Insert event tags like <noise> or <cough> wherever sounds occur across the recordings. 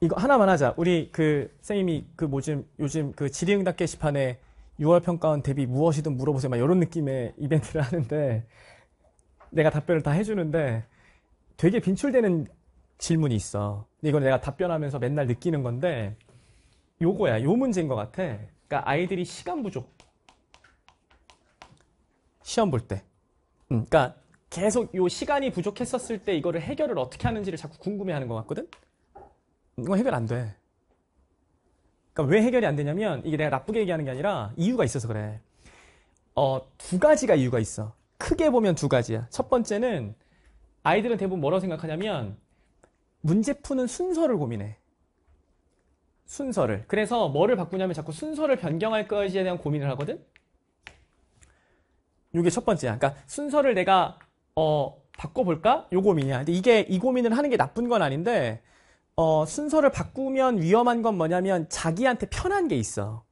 이거 하나만 하자. 우리 그 쌤이 그뭐지 요즘 그지리응답 게시판에 6월 평가원 대비 무엇이든 물어보세요. 막 이런 느낌의 이벤트를 하는데 내가 답변을 다 해주는데 되게 빈출되는 질문이 있어. 이건 내가 답변하면서 맨날 느끼는 건데 요거야. 요 문제인 것 같아. 그러니까 아이들이 시간 부족. 시험 볼 때. 음, 그러니까 계속 요 시간이 부족했었을 때 이거를 해결을 어떻게 하는지를 자꾸 궁금해하는 것 같거든. 이건 해결 안 돼. 그러니까 왜 해결이 안 되냐면 이게 내가 나쁘게 얘기하는 게 아니라 이유가 있어서 그래. 어, 두 가지가 이유가 있어. 크게 보면 두 가지야. 첫 번째는 아이들은 대부분 뭐라고 생각하냐면 문제 푸는 순서를 고민해. 순서를. 그래서 뭐를 바꾸냐면 자꾸 순서를 변경할 것에 대한 고민을 하거든. 이게 첫 번째야. 그러니까 순서를 내가 어, 바꿔볼까? 요 고민이야. 근데 이게 이 고민을 하는 게 나쁜 건 아닌데 어, 순서를 바꾸면 위험한 건 뭐냐면 자기한테 편한 게 있어.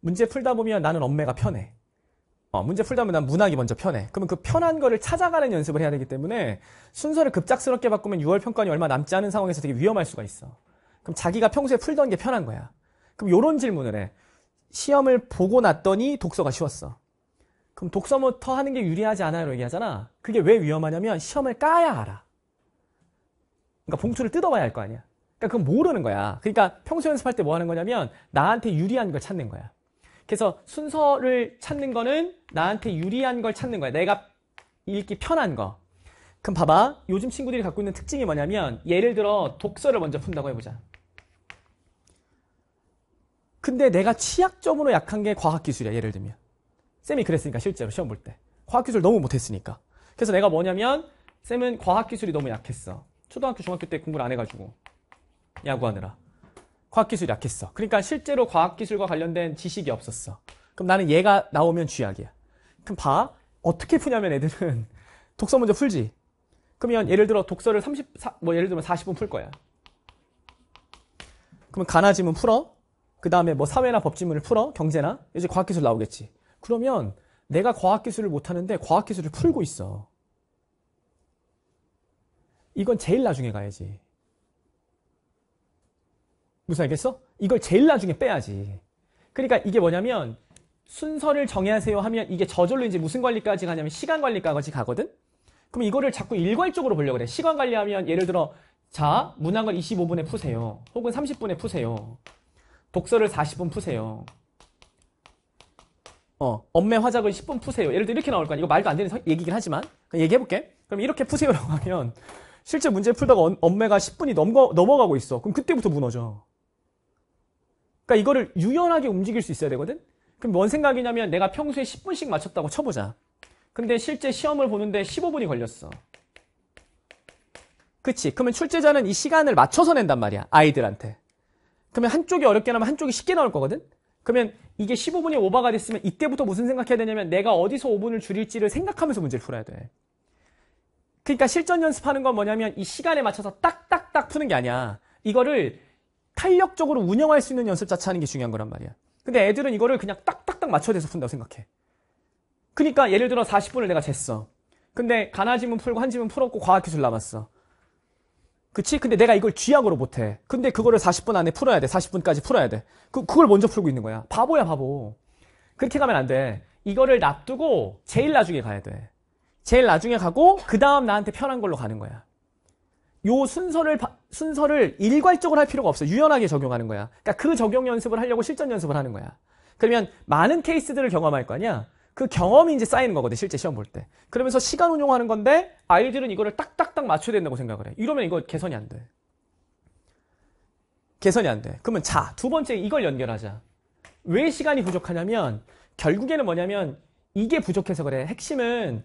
문제 풀다 보면 나는 엄매가 편해. 어, 문제 풀다 보면 난 문학이 먼저 편해. 그러면 그 편한 거를 찾아가는 연습을 해야 되기 때문에 순서를 급작스럽게 바꾸면 6월 평가원이 얼마 남지 않은 상황에서 되게 위험할 수가 있어. 그럼 자기가 평소에 풀던 게 편한 거야. 그럼 요런 질문을 해. 시험을 보고 났더니 독서가 쉬웠어. 그럼 독서부터 뭐 하는 게 유리하지 않아요? 얘기하잖아. 그게 왜 위험하냐면 시험을 까야 알아. 그러니까 봉투를 뜯어봐야 할 거 아니야. 그러니까 그건 모르는 거야. 그러니까 평소 연습할 때 뭐 하는 거냐면 나한테 유리한 걸 찾는 거야. 그래서 순서를 찾는 거는 나한테 유리한 걸 찾는 거야. 내가 읽기 편한 거. 그럼 봐봐. 요즘 친구들이 갖고 있는 특징이 뭐냐면 예를 들어 독서를 먼저 푼다고 해보자. 근데 내가 취약점으로 약한 게 과학기술이야. 예를 들면. 쌤이 그랬으니까 실제로 시험 볼 때. 과학기술 너무 못했으니까. 그래서 내가 뭐냐면 쌤은 과학기술이 너무 약했어. 초등학교, 중학교 때 공부를 안 해가지고. 야구하느라. 과학기술이 약했어. 그러니까 실제로 과학기술과 관련된 지식이 없었어. 그럼 나는 얘가 나오면 쥐약이야. 그럼 봐. 어떻게 푸냐면 애들은 <laughs> 독서 먼저 풀지. 그러면 예를 들어 독서를 30, 뭐 예를 들면 40분 풀 거야. 그러면 가나지문 풀어. 그 다음에 뭐 사회나 법지문을 풀어. 경제나. 이제 과학기술 나오겠지. 그러면 내가 과학기술을 못하는데 과학기술을 풀고 있어. 이건 제일 나중에 가야지. 무슨 알겠어? 이걸 제일 나중에 빼야지. 그러니까 이게 뭐냐면 순서를 정해하세요 하면 이게 저절로 이제 무슨 관리까지 가냐면 시간 관리까지 가거든? 그럼 이거를 자꾸 일괄적으로 보려고 그래. 시간 관리하면 예를 들어 자, 문항을 25분에 푸세요. 혹은 30분에 푸세요. 독서를 40분 푸세요. 어, 엄매 화작을 10분 푸세요. 예를 들어 이렇게 나올 거야. 이거 말도 안 되는 얘기긴 하지만 얘기해볼게. 그럼 이렇게 푸세요라고 하면 실제 문제 풀다가 엄매가 10분이 넘어, 넘어가고 있어. 그럼 그때부터 무너져. 그러니까 이거를 유연하게 움직일 수 있어야 되거든. 그럼 뭔 생각이냐면 내가 평소에 10분씩 맞췄다고 쳐보자. 근데 실제 시험을 보는데 15분이 걸렸어. 그치. 그러면 출제자는 이 시간을 맞춰서 낸단 말이야. 아이들한테. 그러면 한쪽이 어렵게 나면 한쪽이 쉽게 나올 거거든? 그러면 이게 15분이 오버가 됐으면 이때부터 무슨 생각해야 되냐면 내가 어디서 5분을 줄일지를 생각하면서 문제를 풀어야 돼. 그러니까 실전 연습하는 건 뭐냐면 이 시간에 맞춰서 딱딱딱 푸는 게 아니야. 이거를 탄력적으로 운영할 수 있는 연습 자체 하는 게 중요한 거란 말이야. 근데 애들은 이거를 그냥 딱딱딱 맞춰야 돼서 푼다고 생각해. 그러니까 예를 들어 40분을 내가 쟀어. 근데 가나 지문 풀고 한 지문 풀었고 과학 기술 남았어. 그치? 근데 내가 이걸 쥐약으로 못해. 근데 그거를 40분 안에 풀어야 돼. 40분까지 풀어야 돼. 그, 그걸 먼저 풀고 있는 거야. 바보야, 바보. 그렇게 가면 안 돼. 이거를 놔두고 제일 나중에 가야 돼. 제일 나중에 가고, 그 다음 나한테 편한 걸로 가는 거야. 요 순서를 순서를 일괄적으로 할 필요가 없어. 유연하게 적용하는 거야. 그러니까 그 적용 연습을 하려고 실전 연습을 하는 거야. 그러면 많은 케이스들을 경험할 거 아니야. 그 경험이 이제 쌓이는 거거든, 실제 시험 볼 때. 그러면서 시간 운용하는 건데 아이들은 이거를 딱딱딱 맞춰야 된다고 생각을 해. 이러면 이거 개선이 안 돼. 개선이 안 돼. 그러면 자, 두 번째 이걸 연결하자. 왜 시간이 부족하냐면 결국에는 뭐냐면 이게 부족해서 그래. 핵심은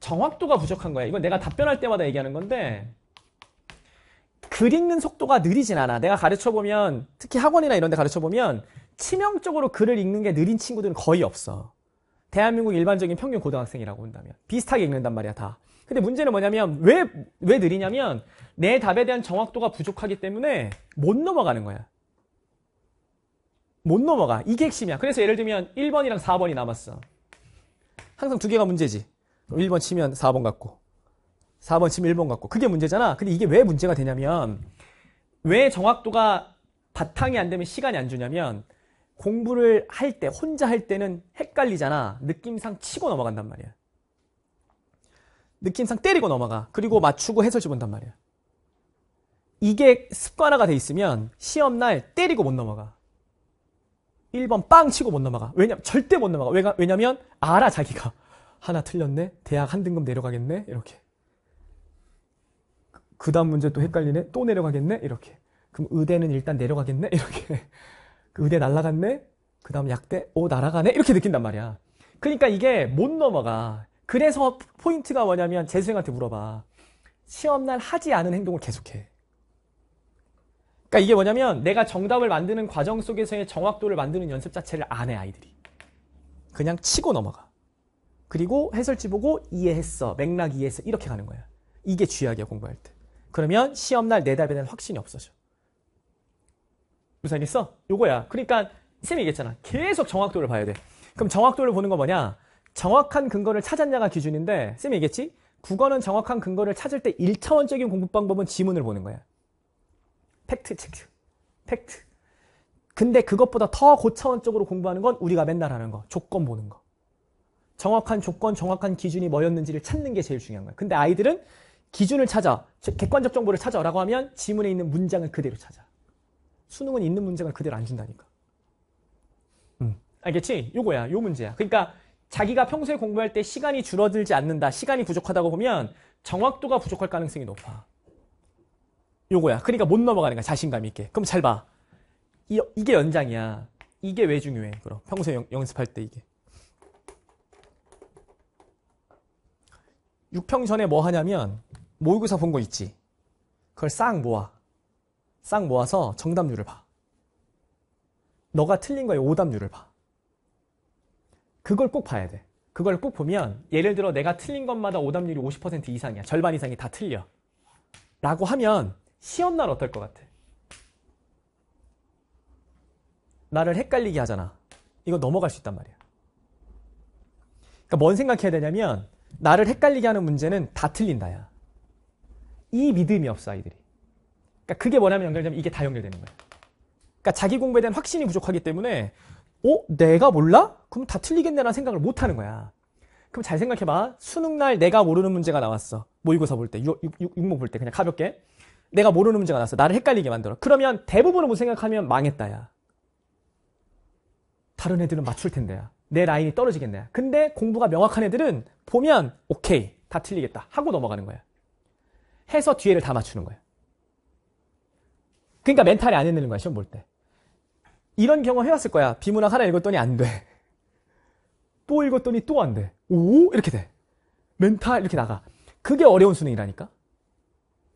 정확도가 부족한 거야. 이건 내가 답변할 때마다 얘기하는 건데 글 읽는 속도가 느리진 않아. 내가 가르쳐보면, 특히 학원이나 이런 데 가르쳐보면, 치명적으로 글을 읽는 게 느린 친구들은 거의 없어. 대한민국 일반적인 평균 고등학생이라고 본다면. 비슷하게 읽는단 말이야, 다. 근데 문제는 뭐냐면, 왜, 왜 느리냐면, 내 답에 대한 정확도가 부족하기 때문에 못 넘어가는 거야. 못 넘어가. 이게 핵심이야. 그래서 예를 들면 1번이랑 4번이 남았어. 항상 두 개가 문제지. 1번 치면 4번 같고. 4번 치면 1번 같고. 그게 문제잖아. 근데 이게 왜 문제가 되냐면, 왜 정확도가 바탕이 안 되면 시간이 안 주냐면, 공부를 할 때, 혼자 할 때는 헷갈리잖아. 느낌상 치고 넘어간단 말이야. 느낌상 때리고 넘어가. 그리고 맞추고 해설 집본단 말이야. 이게 습관화가 돼 있으면 시험날 때리고 못 넘어가. 1번 빵 치고 못 넘어가. 왜냐, 면 절대 못 넘어가. 왜가, 왜냐면 알아, 자기가. 하나 틀렸네? 대학 한 등급 내려가겠네? 이렇게. 그 다음 문제 또 헷갈리네? 또 내려가겠네? 이렇게. 그럼 의대는 일단 내려가겠네? <laughs> 이렇게. 그 의대 날라갔네? 그 다음 약대? 오, 날아가네? 이렇게 느낀단 말이야. 그러니까 이게 못 넘어가. 그래서 포인트가 뭐냐면 재수생한테 물어봐. 시험날 하지 않은 행동을 계속해. 그러니까 이게 뭐냐면 내가 정답을 만드는 과정 속에서의 정확도를 만드는 연습 자체를 안해 아이들이. 그냥 치고 넘어가. 그리고 해설지 보고 이해했어. 맥락 이해했어. 이렇게 가는 거야. 이게 쥐약이야 공부할 때. 그러면 시험날 내 답에 대한 확신이 없어져. 무슨 알있어 요거야. 그러니까 쌤이 얘기했잖아. 계속 정확도를 봐야 돼. 그럼 정확도를 보는 건 뭐냐? 정확한 근거를 찾았냐가 기준인데 쌤이 얘기했지? 국어는 정확한 근거를 찾을 때 1차원적인 공부 방법은 지문을 보는 거야. 팩트 체크. 팩트. 근데 그것보다 더 고차원적으로 공부하는 건 우리가 맨날 하는 거. 조건 보는 거. 정확한 조건, 정확한 기준이 뭐였는지를 찾는 게 제일 중요한 거야. 근데 아이들은 기준을 찾아, 객관적 정보를 찾아라고 하면 지문에 있는 문장을 그대로 찾아. 수능은 있는 문장을 그대로 안 준다니까. 음. 알겠지? 요거야, 요 문제야. 그러니까 자기가 평소에 공부할 때 시간이 줄어들지 않는다, 시간이 부족하다고 보면 정확도가 부족할 가능성이 높아. 요거야. 그러니까 못 넘어가는 거야, 자신감 있게. 그럼 잘 봐. 이, 게 연장이야. 이게 왜 중요해, 그럼. 평소에 영, 연습할 때 이게. 6평 전에 뭐 하냐면 모의고사 본 거 있지? 그걸 싹 모아. 싹 모아서 정답률을 봐. 너가 틀린 거에 오답률을 봐. 그걸 꼭 봐야 돼. 그걸 꼭 보면 예를 들어 내가 틀린 것마다 오답률이 50% 이상이야. 절반 이상이 다 틀려. 라고 하면 시험날 어떨 것 같아? 나를 헷갈리게 하잖아. 이거 넘어갈 수 있단 말이야. 그러니까 뭔 생각해야 되냐면 나를 헷갈리게 하는 문제는 다 틀린다야. 이 믿음이 없어 아이들이. 그러니까 그게 뭐냐면 연결되면 이게 다 연결되는 거예요. 그러니까 자기 공부에 대한 확신이 부족하기 때문에 어? 내가 몰라? 그럼 다 틀리겠네라는 생각을 못 하는 거야. 그럼 잘 생각해봐. 수능날 내가 모르는 문제가 나왔어. 모의고사 볼 때, 육목 볼때 그냥 가볍게. 내가 모르는 문제가 나왔어. 나를 헷갈리게 만들어. 그러면 대부분을 못 생각하면 망했다, 야. 다른 애들은 맞출 텐데, 야. 내 라인이 떨어지겠네. 근데 공부가 명확한 애들은 보면, 오케이, 다 틀리겠다. 하고 넘어가는 거야. 해서 뒤에를 다 맞추는 거예요. 그러니까 멘탈이 안 흔드는 거야, 시험 볼 때. 이런 경험 해왔을 거야. 비문학 하나 읽었더니 안 돼. 또 읽었더니 또 안 돼. 오? 이렇게 돼. 멘탈 이렇게 나가. 그게 어려운 수능이라니까?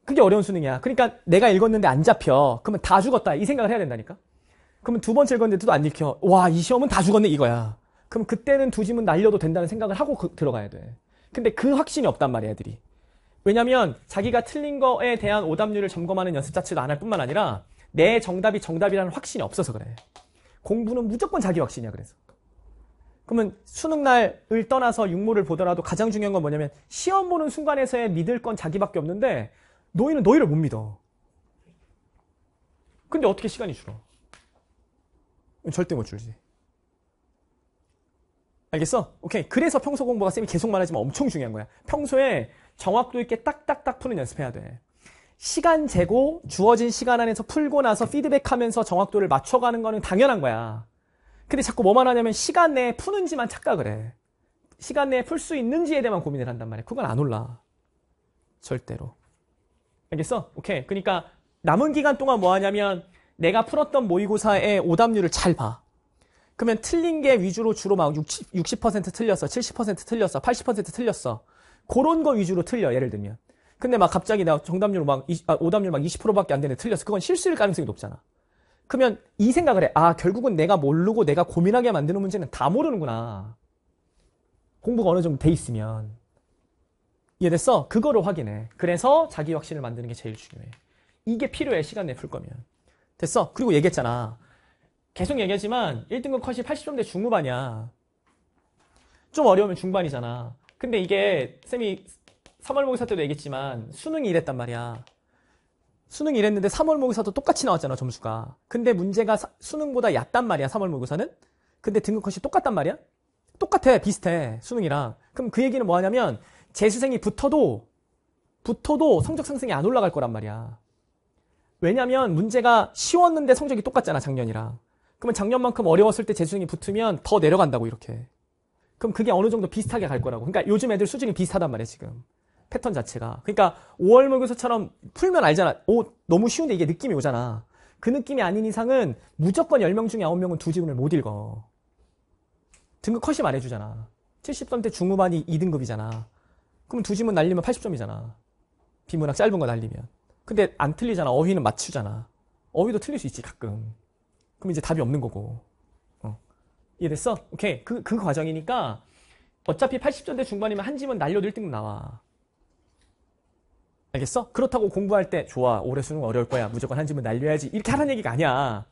그게 어려운 수능이야. 그러니까 내가 읽었는데 안 잡혀. 그러면 다 죽었다. 이 생각을 해야 된다니까? 그러면 두 번째 읽었는데도 안 읽혀. 와, 이 시험은 다 죽었네, 이거야. 그럼 그때는 두 지문 날려도 된다는 생각을 하고 그, 들어가야 돼. 근데 그 확신이 없단 말이야, 애들이. 왜냐하면 자기가 틀린 거에 대한 오답률을 점검하는 연습 자체도 안 할 뿐만 아니라 내 정답이 정답이라는 확신이 없어서 그래. 공부는 무조건 자기 확신이야 그래서. 그러면 수능 날을 떠나서 육모를 보더라도 가장 중요한 건 뭐냐면 시험 보는 순간에서의 믿을 건 자기밖에 없는데 너희는 너희를 못 믿어. 근데 어떻게 시간이 줄어? 절대 못 줄지. 알겠어? 오케이. 그래서 평소 공부가 쌤이 계속 말하지만 엄청 중요한 거야. 평소에 정확도 있게 딱딱딱 푸는 연습해야 돼. 시간 재고 주어진 시간 안에서 풀고 나서 피드백하면서 정확도를 맞춰가는 거는 당연한 거야. 근데 자꾸 뭐만 하냐면 시간 내에 푸는지만 착각을 해. 시간 내에 풀 수 있는지에 대한 고민을 한단 말이야. 그건 안 올라. 절대로. 알겠어? 오케이. 그러니까 남은 기간 동안 뭐 하냐면 내가 풀었던 모의고사의 오답률을 잘 봐. 그러면 틀린 게 위주로 주로 막 60, 60% 틀렸어. 70% 틀렸어. 80% 틀렸어. 그런 거 위주로 틀려, 예를 들면. 근데 막 갑자기 나 정답률 막, 20, 아, 오답률 막 20%밖에 안 되는데 틀렸어. 그건 실수일 가능성이 높잖아. 그러면 이 생각을 해. 아, 결국은 내가 모르고 내가 고민하게 만드는 문제는 다 모르는구나. 공부가 어느 정도 돼 있으면. 이해됐어? 그거를 확인해. 그래서 자기 확신을 만드는 게 제일 중요해. 이게 필요해, 시간 내 풀 거면. 됐어? 그리고 얘기했잖아. 계속 얘기하지만 1등급 컷이 80점대 중후반이야. 좀 어려우면 중반이잖아. 근데 이게 쌤이 3월 모의사 때도 얘기했지만 수능이 이랬단 말이야. 수능이 이랬는데 3월 모의사도 똑같이 나왔잖아 점수가. 근데 문제가 사, 수능보다 얕단 말이야 3월 모의사는. 근데 등급컷이 똑같단 말이야. 똑같아 비슷해 수능이랑. 그럼 그 얘기는 뭐하냐면 재수생이 붙어도 붙어도 성적 상승이 안 올라갈 거란 말이야. 왜냐면 문제가 쉬웠는데 성적이 똑같잖아 작년이랑. 그러면 작년만큼 어려웠을 때 재수생이 붙으면 더 내려간다고 이렇게. 그럼 그게 어느 정도 비슷하게 갈 거라고. 그러니까 요즘 애들 수준이 비슷하단 말이에요, 지금. 패턴 자체가. 그러니까 5월 모교서처럼 풀면 알잖아. 오, 너무 쉬운데 이게 느낌이 오잖아. 그 느낌이 아닌 이상은 무조건 10명 중에 9명은 두 지문을 못 읽어. 등급 컷이 말해주잖아. 70점대 중후반이 2등급이잖아. 그럼 두 지문 날리면 80점이잖아. 비문학 짧은 거 날리면. 근데 안 틀리잖아. 어휘는 맞추잖아. 어휘도 틀릴 수 있지, 가끔. 그럼 이제 답이 없는 거고. 이해됐어? 오케이. 그, 그 과정이니까 어차피 80점대 중반이면 한 지문 날려도 1등 나와. 알겠어? 그렇다고 공부할 때 좋아. 올해 수능 어려울 거야. 무조건 한 지문 날려야지. 이렇게 하라는 얘기가 아니야.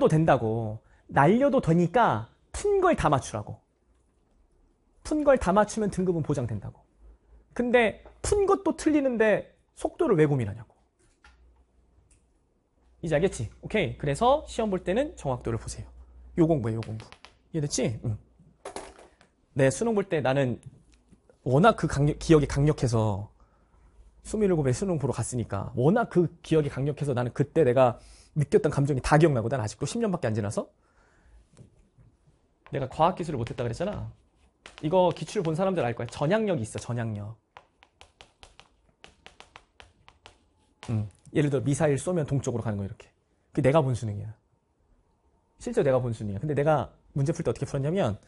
날려도 된다고. 날려도 되니까 푼 걸 다 맞추라고. 푼 걸 다 맞추면 등급은 보장된다고. 근데 푼 것도 틀리는데 속도를 왜 고민하냐고. 이제 알겠지? 오케이. 그래서 시험 볼 때는 정확도를 보세요. 요 공부예요, 요 공부. 이해됐지? 응. 네, 수능 볼 때 나는 워낙 그 강력, 기억이 강력해서 27에 수능 보러 갔으니까 워낙 그 기억이 강력해서 나는 그때 내가 느꼈던 감정이 다 기억나거든, 아직도 10년밖에 안 지나서. 내가 과학기술을 못했다 그랬잖아. 이거 기출 본 사람들 알 거야. 전향력이 있어, 전향력. 음, 예를 들어 미사일 쏘면 동쪽으로 가는 거 이렇게. 그게 내가 본 수능이야. 실제로 내가 본 순위야. 근데 내가 문제 풀 때 어떻게 풀었냐면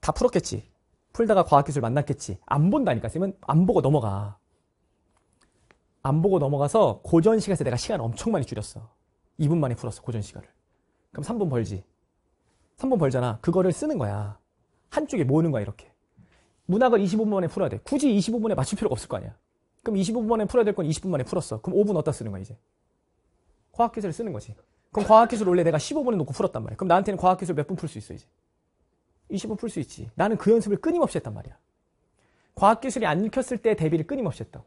다 풀었겠지. 풀다가 과학기술 만났겠지. 안 본다니까 쌤은 안 보고 넘어가. 안 보고 넘어가서 고전 시간에서 내가 시간 을 엄청 많이 줄였어. 2분 만에 풀었어 고전 시간을. 그럼 3분 벌지. 3분 벌잖아. 그거를 쓰는 거야. 한쪽에 모으는 거야 이렇게. 문학을 25분 만에 풀어야 돼. 굳이 25분에 맞출 필요가 없을 거 아니야. 그럼 25분 만에 풀어야 될 건 20분 만에 풀었어. 그럼 5분 어디다 쓰는 거야 이제. 과학기술을 쓰는 거지. 그럼 과학기술 원래 내가 15분을 놓고 풀었단 말이야. 그럼 나한테는 과학기술 몇 분 풀 수 있어, 이제? 20분 풀 수 있지. 나는 그 연습을 끊임없이 했단 말이야. 과학기술이 안 읽혔을 때 대비를 끊임없이 했다고.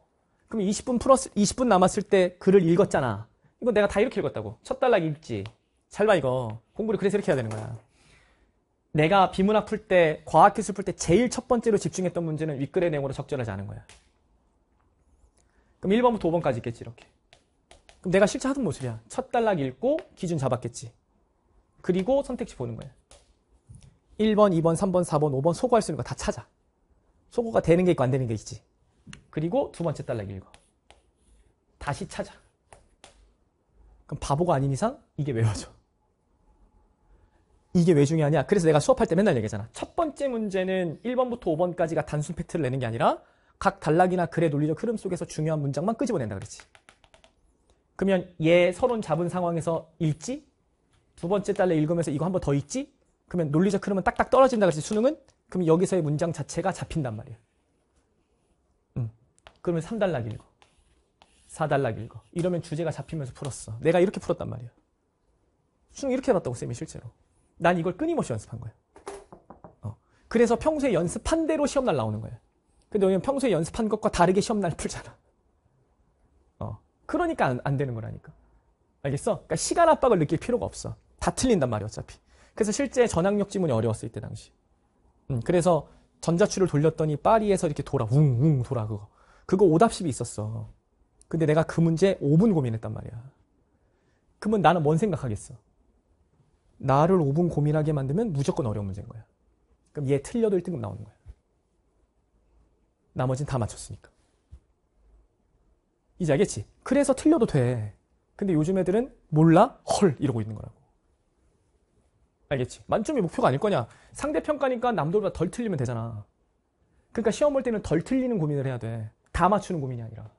그럼 20분 풀었, 을 20분 남았을 때 글을 읽었잖아. 이건 내가 다 이렇게 읽었다고. 첫 단락 읽지. 잘 봐, 이거. 공부를 그래서 이렇게 해야 되는 거야. 내가 비문학 풀 때, 과학기술 풀 때 제일 첫 번째로 집중했던 문제는 윗글의 내용으로 적절하지 않은 거야. 그럼 1번부터 5번까지 있겠지, 이렇게. 그럼 내가 실제 하던 모습이야. 첫 단락 읽고 기준 잡았겠지. 그리고 선택지 보는 거야. 1번, 2번, 3번, 4번, 5번 소고할수 있는 거 다 찾아. 소고가 되는 게 있고 안 되는 게 있지. 그리고 두 번째 단락 읽어. 다시 찾아. 그럼 바보가 아닌 이상 이게 외워져. 이게 왜 중요하냐? 그래서 내가 수업할 때 맨날 얘기하잖아. 첫 번째 문제는 1번부터 5번까지가 단순 팩트를 내는 게 아니라 각 단락이나 글의 논리적 흐름 속에서 중요한 문장만 끄집어낸다 그랬지. 그러면 얘 서론 잡은 상황에서 읽지? 두 번째 달래 읽으면서 이거 한 번 더 읽지? 그러면 논리적 흐름은 딱딱 떨어진다 그랬지 수능은? 그럼 여기서의 문장 자체가 잡힌단 말이에요. 음. 그러면 3달락 읽어. 4달락 읽어. 이러면 주제가 잡히면서 풀었어. 내가 이렇게 풀었단 말이야. 수능 이렇게 해봤다고 쌤이 실제로. 난 이걸 끊임없이 연습한 거야. 어. 그래서 평소에 연습한 대로 시험날 나오는 거야. 근데 왜냐면 평소에 연습한 것과 다르게 시험날 풀잖아. 그러니까 안, 안 되는 거라니까. 알겠어? 그러니까 시간 압박을 느낄 필요가 없어. 다 틀린단 말이야, 어차피. 그래서 실제 전학력 지문이 어려웠을때 당시. 음, 그래서 전자출을 돌렸더니 파리에서 이렇게 돌아, 웅, 웅, 돌아, 그거. 그거 오답십이 있었어. 근데 내가 그 문제 5분 고민했단 말이야. 그러면 나는 뭔 생각하겠어? 나를 5분 고민하게 만들면 무조건 어려운 문제인 거야. 그럼 얘 틀려도 1등급 나오는 거야. 나머진다 맞췄으니까. 이제 알겠지? 그래서 틀려도 돼. 근데 요즘 애들은 몰라? 헐! 이러고 있는 거라고. 알겠지? 만점이 목표가 아닐 거냐? 상대평가니까 남들보다 덜 틀리면 되잖아. 그러니까 시험 볼 때는 덜 틀리는 고민을 해야 돼. 다 맞추는 고민이 아니라.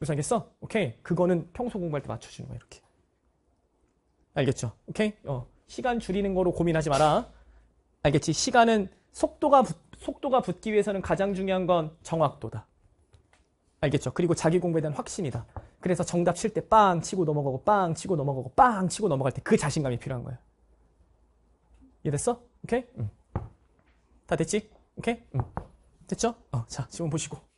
무슨 알겠어? 오케이. 그거는 평소 공부할 때 맞춰주는 거야, 이렇게. 알겠죠? 오케이? 어. 시간 줄이는 거로 고민하지 마라. 알겠지? 시간은 속도가, 붙, 속도가 붙기 위해서는 가장 중요한 건 정확도다. 알겠죠? 그리고 자기 공부에 대한 확신이다. 그래서 정답 칠 때 빵 치고 넘어가고 빵 치고 넘어가고 빵 치고 넘어갈 때 그 자신감이 필요한 거예요. 이해됐어? 오케이? 응. 다 됐지? 오케이? 응. 됐죠? 어, 자, 지금 보시고.